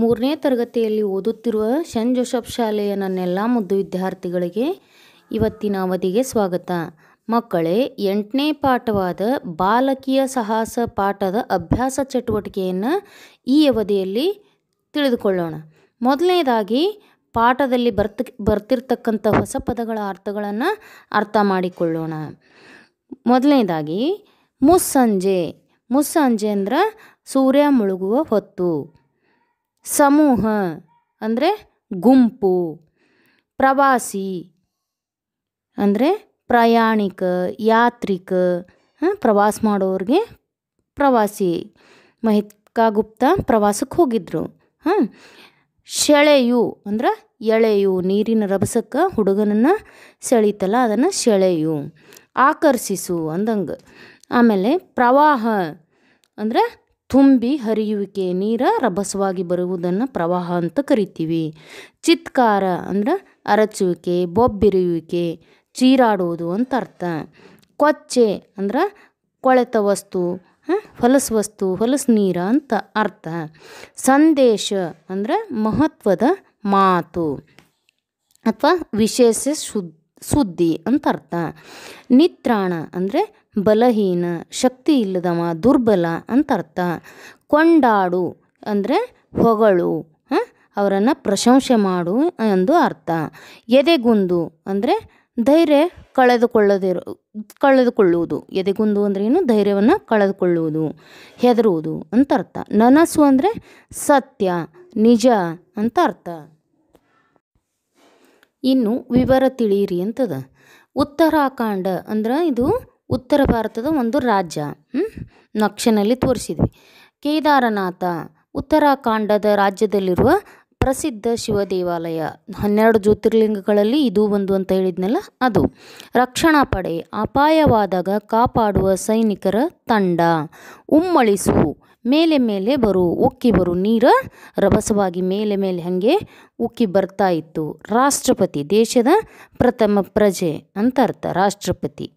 ಮೂರನೇ ತರಗತಿಯಲ್ಲಿ ಓದುತ್ತಿರುವ ಶನ್ ಜೋಸಫ್ ಶಾಲೆಯ ನನ್ನೆಲ್ಲ ಮುದ್ದು ವಿದ್ಯಾರ್ಥಿಗಳಿಗೆ ಇವತ್ತಿನ ಅವಧಿಗೆ ಸ್ವಾಗತ ಮಕ್ಕಳೇ ಎಂಟನೇ ಪಾಠವಾದ ಬಾಲಕಿಯ ಸಾಹಸ ಪಾಠದ ಅಭ್ಯಾಸ ಚಟುವಟಿಕೆಯನ್ನು ಈ ಅವಧಿಯಲ್ಲಿ ತಿಳಿದುಕೊಳ್ಳೋಣ ಮೊದಲನೇದಾಗಿ ಪಾಠದಲ್ಲಿ ಬರ್ತ ಬರ್ತಿರ್ತಕ್ಕಂಥ ಹೊಸ ಪದಗಳ ಅರ್ಥಗಳನ್ನು ಅರ್ಥ ಮಾಡಿಕೊಳ್ಳೋಣ ಮೊದಲನೇದಾಗಿ ಮುಸ್ಸಂಜೆ ಮುಸ್ಸಂಜೆ ಅಂದ್ರೆ ಸೂರ್ಯ ಮುಳುಗುವ ಹೊತ್ತು ಸಮೂಹ ಅಂದರೆ ಗುಂಪು ಪ್ರವಾಸಿ ಅಂದರೆ ಪ್ರಯಾಣಿಕ ಯಾತ್ರಿಕ ಪ್ರವಾಸ ಮಾಡೋರಿಗೆ ಪ್ರವಾಸಿ ಮಹಿತ್ಕಾ ಗುಪ್ತ ಪ್ರವಾಸಕ್ಕೆ ಹೋಗಿದ್ದರು ಹಾಂ ಶೆಳೆಯು ಅಂದ್ರೆ ಎಳೆಯು ನೀರಿನ ರಭಸಕ್ಕೆ ಹುಡುಗನನ್ನು ಸೆಳೀತಲ್ಲ ಅದನ್ನು ಸೆಳೆಯು ಆಕರ್ಷಿಸು ಅಂದಂಗೆ ಆಮೇಲೆ ಪ್ರವಾಹ ಅಂದರೆ ತುಂಬಿ ಹರಿಯುವಿಕೆ ನೀರ ರಭಸವಾಗಿ ಬರುವುದನ್ನು ಪ್ರವಾಹ ಅಂತ ಕರಿತೀವಿ ಚಿತ್ಕಾರ ಅಂದ್ರೆ ಅರಚುವಿಕೆ ಬೊಬ್ಬಿರುವಿಕೆ ಚೀರಾಡುವುದು ಅಂತ ಅರ್ಥ ಕೊಚ್ಚೆ ಅಂದ್ರೆ ಕೊಳೆತ ವಸ್ತು ಹೊಲಸು ವಸ್ತು ಹೊಲಸು ನೀರ ಅಂತ ಅರ್ಥ ಸಂದೇಶ ಅಂದರೆ ಮಹತ್ವದ ಮಾತು ಅಥವಾ ವಿಶೇಷ ಶುದ್ಧ ಸುದ್ದಿ ಅಂತ ಅರ್ಥ ನಿತ್ರಾಣ ಅಂದರೆ ಬಲಹೀನ ಶಕ್ತಿ ಇಲ್ಲದವ ದುರ್ಬಲ ಅಂತ ಅರ್ಥ ಕೊಂಡಾಡು ಅಂದರೆ ಹೊಗಳು ಅವರನ್ನು ಪ್ರಶಂಸೆ ಮಾಡು ಎಂದು ಅರ್ಥ ಎದೆಗುಂದು ಅಂದರೆ ಧೈರ್ಯ ಕಳೆದುಕೊಳ್ಳದಿರೋ ಕಳೆದುಕೊಳ್ಳುವುದು ಎದೆಗುಂದು ಅಂದರೆ ಏನು ಧೈರ್ಯವನ್ನು ಕಳೆದುಕೊಳ್ಳುವುದು ಹೆದರುವುದು ಅಂತ ಅರ್ಥ ನನಸು ಅಂದರೆ ಸತ್ಯ ನಿಜ ಅಂತ ಅರ್ಥ ಇನ್ನು ವಿವರ ತಿಳಿಯಿರಿ ಅಂತದ ಉತ್ತರಾಖಂಡ ಅಂದ್ರೆ ಇದು ಉತ್ತರ ಭಾರತದ ಒಂದು ರಾಜ್ಯ ನಕ್ಷೆನಲ್ಲಿ ತೋರಿಸಿದ್ವಿ ಕೇದಾರನಾಥ ಉತ್ತರಾಖಂಡದ ರಾಜ್ಯದಲ್ಲಿರುವ ಪ್ರಸಿದ್ಧ ಶಿವ ದೇವಾಲಯ ಹನ್ನೆರಡು ಜ್ಯೋತಿರ್ಲಿಂಗಗಳಲ್ಲಿ ಇದು ಒಂದು ಅಂತ ಹೇಳಿದ್ನಲ್ಲ ಅದು ರಕ್ಷಣಾ ಪಡೆ ಅಪಾಯವಾದಾಗ ಕಾಪಾಡುವ ಸೈನಿಕರ ತಂಡ ಉಮ್ಮಳಿಸು ಮೇಲೆ ಮೇಲೆ ಬರು ಉಕ್ಕಿ ಬರು ನೀರ ರಭಸವಾಗಿ ಮೇಲೆ ಮೇಲೆ ಹಾಗೆ ಉಕ್ಕಿ ಬರ್ತಾ ಇತ್ತು ರಾಷ್ಟ್ರಪತಿ ದೇಶದ ಪ್ರಥಮ ಪ್ರಜೆ ಅಂತ ಅರ್ಥ ರಾಷ್ಟ್ರಪತಿ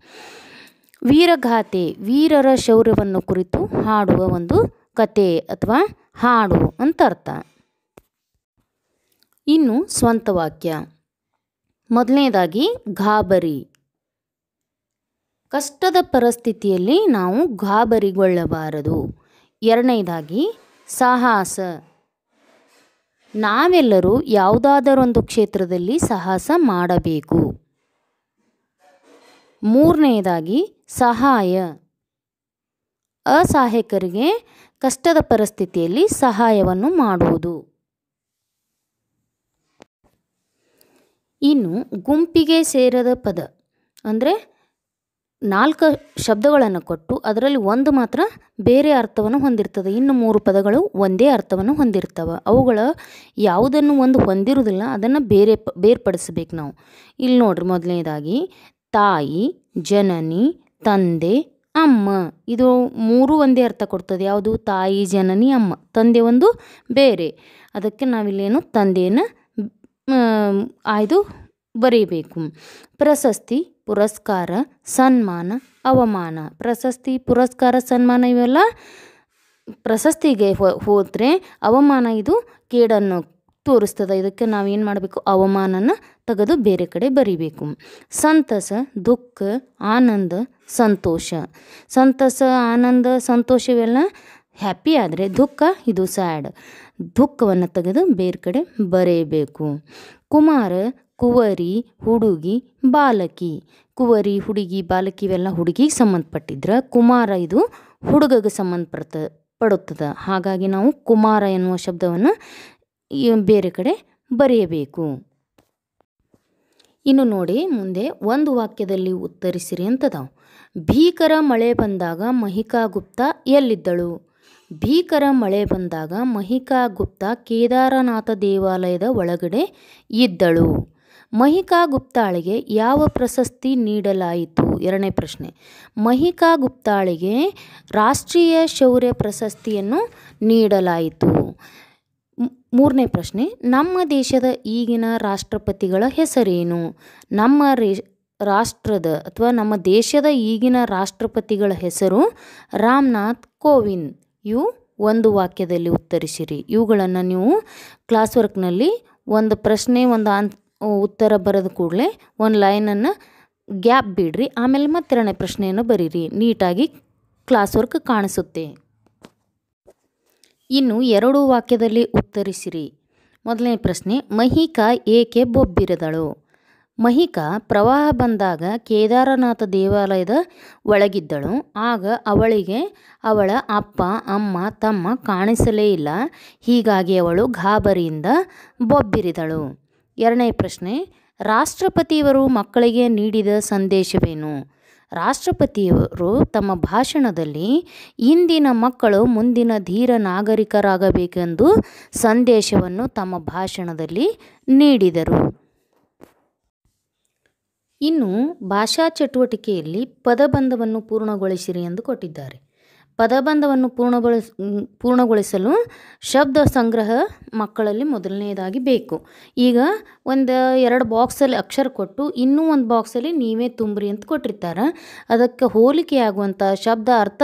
ವೀರಗಾಥೆ ವೀರರ ಶೌರ್ಯವನ್ನು ಕುರಿತು ಹಾಡುವ ಒಂದು ಕತೆ ಅಥವಾ ಹಾಡು ಅಂತ ಅರ್ಥ ಇನ್ನು ಸ್ವಂತ ವಾಕ್ಯ ಮೊದಲನೇದಾಗಿ ಗಾಬರಿ ಕಷ್ಟದ ಪರಿಸ್ಥಿತಿಯಲ್ಲಿ ನಾವು ಗಾಬರಿಗೊಳ್ಳಬಾರದು ಎರಡನೇದಾಗಿ ಸಾಹಸ ನಾವೆಲ್ಲರೂ ಯಾವುದಾದರೊಂದು ಕ್ಷೇತ್ರದಲ್ಲಿ ಸಾಹಸ ಮಾಡಬೇಕು ಮೂರನೆಯದಾಗಿ ಸಹಾಯ ಅಸಹಾಯಕರಿಗೆ ಕಷ್ಟದ ಪರಿಸ್ಥಿತಿಯಲ್ಲಿ ಸಹಾಯವನ್ನು ಮಾಡುವುದು ಇನ್ನು ಗುಂಪಿಗೆ ಸೇರದ ಪದ ಅಂದರೆ ನಾಲ್ಕು ಶಬ್ದಗಳನ್ನು ಕೊಟ್ಟು ಅದರಲ್ಲಿ ಒಂದು ಮಾತ್ರ ಬೇರೆ ಅರ್ಥವನ್ನು ಹೊಂದಿರ್ತದೆ ಇನ್ನು ಮೂರು ಪದಗಳು ಒಂದೇ ಅರ್ಥವನ್ನು ಹೊಂದಿರ್ತವೆ ಅವುಗಳ ಯಾವುದನ್ನು ಒಂದು ಹೊಂದಿರುವುದಿಲ್ಲ ಅದನ್ನು ಬೇರೆ ಪ ಬೇರ್ಪಡಿಸ್ಬೇಕು ನಾವು ಇಲ್ಲಿ ನೋಡ್ರಿ ಮೊದಲನೇದಾಗಿ ತಾಯಿ ಜನನಿ ತಂದೆ ಅಮ್ಮ ಇದು ಮೂರು ಒಂದೇ ಅರ್ಥ ಕೊಡ್ತದೆ ಯಾವುದು ತಾಯಿ ಜನನಿ ಅಮ್ಮ ತಂದೆ ಒಂದು ಬೇರೆ ಅದಕ್ಕೆ ನಾವಿಲ್ಲೇನು ತಂದೆಯನ್ನು ಆಯ್ದು ಬರೀಬೇಕು ಪ್ರಶಸ್ತಿ ಪುರಸ್ಕಾರ ಸನ್ಮಾನ ಅವಮಾನ ಪ್ರಶಸ್ತಿ ಪುರಸ್ಕಾರ ಸನ್ಮಾನ ಇವೆಲ್ಲ ಪ್ರಶಸ್ತಿಗೆ ಹೋದರೆ ಅವಮಾನ ಇದು ಕೇಡನ್ನು ತೋರಿಸ್ತದೆ ಇದಕ್ಕೆ ನಾವೇನು ಮಾಡಬೇಕು ಅವಮಾನನ ತೆಗೆದು ಬೇರೆ ಕಡೆ ಬರಿಬೇಕು ಸಂತಸ ದುಃಖ ಆನಂದ ಸಂತೋಷ ಸಂತಸ ಆನಂದ ಸಂತೋಷವೆಲ್ಲ ಹ್ಯಾಪಿ ಆದರೆ ದುಃಖ ಇದು ಸ್ಯಾಡ್ ದುಃಖವನ್ನು ತೆಗೆದು ಬೇರೆ ಕಡೆ ಬರೆಯಬೇಕು ಕುಮಾರ ಕುವರಿ ಹುಡುಗಿ ಬಾಲಕಿ ಕುವರಿ ಹುಡುಗಿ ಬಾಲಕಿ ಇವೆಲ್ಲ ಹುಡುಗಿಗೆ ಸಂಬಂಧಪಟ್ಟಿದ್ರೆ ಕುಮಾರ ಇದು ಹುಡುಗಗೆ ಸಂಬಂಧಪಡ್ತ ಪಡುತ್ತದೆ ಹಾಗಾಗಿ ನಾವು ಕುಮಾರ ಎನ್ನುವ ಶಬ್ದವನ್ನು ಬೇರೆ ಕಡೆ ಬರೆಯಬೇಕು ಇನ್ನು ನೋಡಿ ಮುಂದೆ ಒಂದು ವಾಕ್ಯದಲ್ಲಿ ಉತ್ತರಿಸಿರಿ ಅಂತದಾವು ಭೀಕರ ಮಳೆ ಬಂದಾಗ ಮಹಿಕಾ ಗುಪ್ತಾ ಎಲ್ಲಿದ್ದಳು ಭೀಕರ ಮಳೆ ಬಂದಾಗ ಮಹಿಕಾ ಗುಪ್ತಾ ಕೇದಾರನಾಥ ದೇವಾಲಯದ ಒಳಗಡೆ ಇದ್ದಳು ಮಹಿಕಾ ಗುಪ್ತಾಳಿಗೆ ಯಾವ ಪ್ರಶಸ್ತಿ ನೀಡಲಾಯಿತು ಎರಡನೇ ಪ್ರಶ್ನೆ ಮಹಿಕಾ ಗುಪ್ತಾಳಿಗೆ ರಾಷ್ಟ್ರೀಯ ಶೌರ್ಯ ಪ್ರಶಸ್ತಿಯನ್ನು ನೀಡಲಾಯಿತು ಮೂರನೇ ಪ್ರಶ್ನೆ ನಮ್ಮ ದೇಶದ ಈಗಿನ ರಾಷ್ಟ್ರಪತಿಗಳ ಹೆಸರೇನು ನಮ್ಮ ರೇ ರಾಷ್ಟ್ರದ ಅಥವಾ ನಮ್ಮ ದೇಶದ ಈಗಿನ ರಾಷ್ಟ್ರಪತಿಗಳ ಹೆಸರು ರಾಮನಾಥ್ ಕೋವಿಂದ್ ಇವು ಒಂದು ವಾಕ್ಯದಲ್ಲಿ ಉತ್ತರಿಸಿರಿ ಇವುಗಳನ್ನು ನೀವು ಕ್ಲಾಸ್ ವರ್ಕ್ನಲ್ಲಿ ಒಂದು ಪ್ರಶ್ನೆ ಒಂದು ಆನ್ ಉತ್ತರ ಬರೆದ ಕೂಡಲೇ ಒಂದು ಲೈನನ್ನು ಗ್ಯಾಪ್ ಬಿಡ್ರಿ ಆಮೇಲೆ ಮತ್ತೆರಡನೇ ಪ್ರಶ್ನೆಯನ್ನು ಬರೀರಿ ನೀಟಾಗಿ ಕ್ಲಾಸ್ ವರ್ಕ್ ಕಾಣಿಸುತ್ತೆ ಇನ್ನು ಎರಡು ವಾಕ್ಯದಲ್ಲಿ ಉತ್ತರಿಸಿರಿ ಮೊದಲನೇ ಪ್ರಶ್ನೆ ಮಹಿಕಾ ಏಕೆ ಬೊಬ್ಬಿರದಳು ಮಹಿಕ ಪ್ರವಾಹ ಬಂದಾಗ ಕೇದಾರನಾಥ ದೇವಾಲಯದ ಒಳಗಿದ್ದಳು ಆಗ ಅವಳಿಗೆ ಅವಳ ಅಪ್ಪ ಅಮ್ಮ ತಮ್ಮ ಕಾಣಿಸಲೇ ಇಲ್ಲ ಹೀಗಾಗಿ ಅವಳು ಗಾಬರಿಯಿಂದ ಬೊಬ್ಬಿರಿದಳು ಎರಡನೇ ಪ್ರಶ್ನೆ ರಾಷ್ಟ್ರಪತಿಯವರು ಮಕ್ಕಳಿಗೆ ನೀಡಿದ ಸಂದೇಶವೇನು ರಾಷ್ಟ್ರಪತಿಯವರು ತಮ್ಮ ಭಾಷಣದಲ್ಲಿ ಇಂದಿನ ಮಕ್ಕಳು ಮುಂದಿನ ಧೀರ ನಾಗರಿಕರಾಗಬೇಕೆಂದು ಸಂದೇಶವನ್ನು ತಮ್ಮ ಭಾಷಣದಲ್ಲಿ ನೀಡಿದರು ಇನ್ನು ಭಾಷಾ ಚಟುವಟಿಕೆಯಲ್ಲಿ ಪದಬಂಧವನ್ನು ಪೂರ್ಣಗೊಳಿಸಿರಿ ಎಂದು ಕೊಟ್ಟಿದ್ದಾರೆ ಪದಬಂಧವನ್ನು ಪೂರ್ಣಗೊಳಿಸ್ ಪೂರ್ಣಗೊಳಿಸಲು ಶಬ್ದ ಸಂಗ್ರಹ ಮಕ್ಕಳಲ್ಲಿ ಮೊದಲನೆಯದಾಗಿ ಬೇಕು ಈಗ ಒಂದು ಎರಡು ಬಾಕ್ಸಲ್ಲಿ ಅಕ್ಷರ ಕೊಟ್ಟು ಇನ್ನೂ ಒಂದು ಬಾಕ್ಸಲ್ಲಿ ನೀವೇ ತುಂಬ್ರಿ ಅಂತ ಕೊಟ್ಟಿರ್ತಾರೆ ಅದಕ್ಕೆ ಹೋಲಿಕೆಯಾಗುವಂಥ ಶಬ್ದ ಅರ್ಥ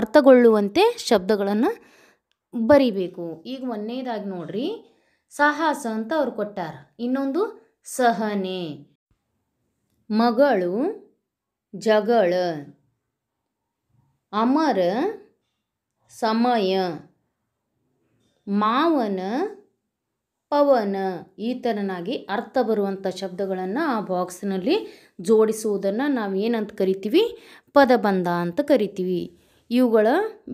ಅರ್ಥಗೊಳ್ಳುವಂತೆ ಶಬ್ದಗಳನ್ನು ಬರಿಬೇಕು ಈಗ ಒಂದನೇದಾಗಿ ನೋಡ್ರಿ ಸಾಹಸ ಅಂತ ಅವ್ರು ಕೊಟ್ಟಾರ ಇನ್ನೊಂದು ಸಹನೆ ಮಗಳು ಜಗಳ ಅಮರ ಸಮಯ ಮಾವನ ಪವನ ಈ ಥರನಾಗಿ ಅರ್ಥ ಬರುವಂಥ ಶಬ್ದಗಳನ್ನು ಆ ಬಾಕ್ಸ್ನಲ್ಲಿ ಜೋಡಿಸುವುದನ್ನು ನಾವು ಏನಂತ ಕರಿತೀವಿ ಪದಬಂಧ ಅಂತ ಕರಿತೀವಿ ಇವುಗಳ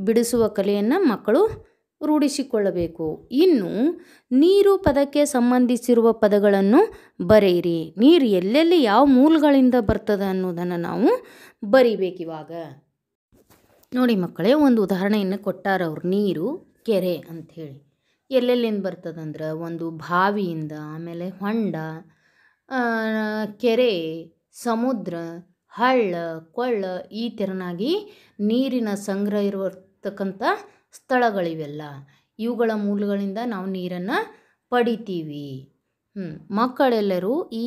ಬಿಡಿಸುವ ಕಲೆಯನ್ನು ಮಕ್ಕಳು ರೂಢಿಸಿಕೊಳ್ಳಬೇಕು ಇನ್ನು ನೀರು ಪದಕ್ಕೆ ಸಂಬಂಧಿಸಿರುವ ಪದಗಳನ್ನು ಬರೆಯಿರಿ ನೀರು ಎಲ್ಲೆಲ್ಲಿ ಯಾವ ಮೂಲಗಳಿಂದ ಬರ್ತದೆ ಅನ್ನೋದನ್ನು ನಾವು ಬರಿಬೇಕಿವಾಗ ನೋಡಿ ಮಕ್ಕಳೇ ಒಂದು ಉದಾಹರಣೆಯನ್ನು ಕೊಟ್ಟಾರ ಅವ್ರು ನೀರು ಕೆರೆ ಅಂಥೇಳಿ ಎಲ್ಲೆಲ್ಲಿಂದ ಬರ್ತದಂದ್ರೆ ಒಂದು ಬಾವಿಯಿಂದ ಆಮೇಲೆ ಹೊಂಡ ಕೆರೆ ಸಮುದ್ರ ಹಳ್ಳ ಕೊಳ್ಳ ಈ ತೆರನಾಗಿ ನೀರಿನ ಸಂಗ್ರಹ ಇರತಕ್ಕಂಥ ಸ್ಥಳಗಳಿವೆಲ್ಲ ಇವುಗಳ ಮೂಲಗಳಿಂದ ನಾವು ನೀರನ್ನು ಪಡಿತೀವಿ ಮಕ್ಕಳೆಲ್ಲರೂ ಈ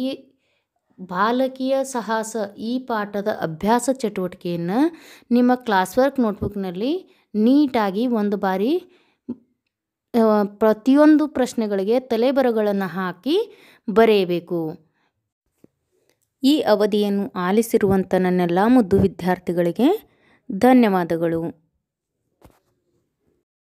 ಬಾಲಕಿಯ ಸಾಹಸ ಈ ಪಾಠದ ಅಭ್ಯಾಸ ಚಟುವಟಿಕೆಯನ್ನು ನಿಮ್ಮ ಕ್ಲಾಸ್ ವರ್ಕ್ ನೋಟ್ಬುಕ್ನಲ್ಲಿ ನೀಟಾಗಿ ಒಂದು ಬಾರಿ ಪ್ರತಿಯೊಂದು ಪ್ರಶ್ನೆಗಳಿಗೆ ತಲೆಬರಗಳನ್ನು ಹಾಕಿ ಬರೆಯಬೇಕು ಈ ಅವಧಿಯನ್ನು ಆಲಿಸಿರುವಂಥ ನನ್ನೆಲ್ಲ ಮುದ್ದು ವಿದ್ಯಾರ್ಥಿಗಳಿಗೆ ಧನ್ಯವಾದಗಳು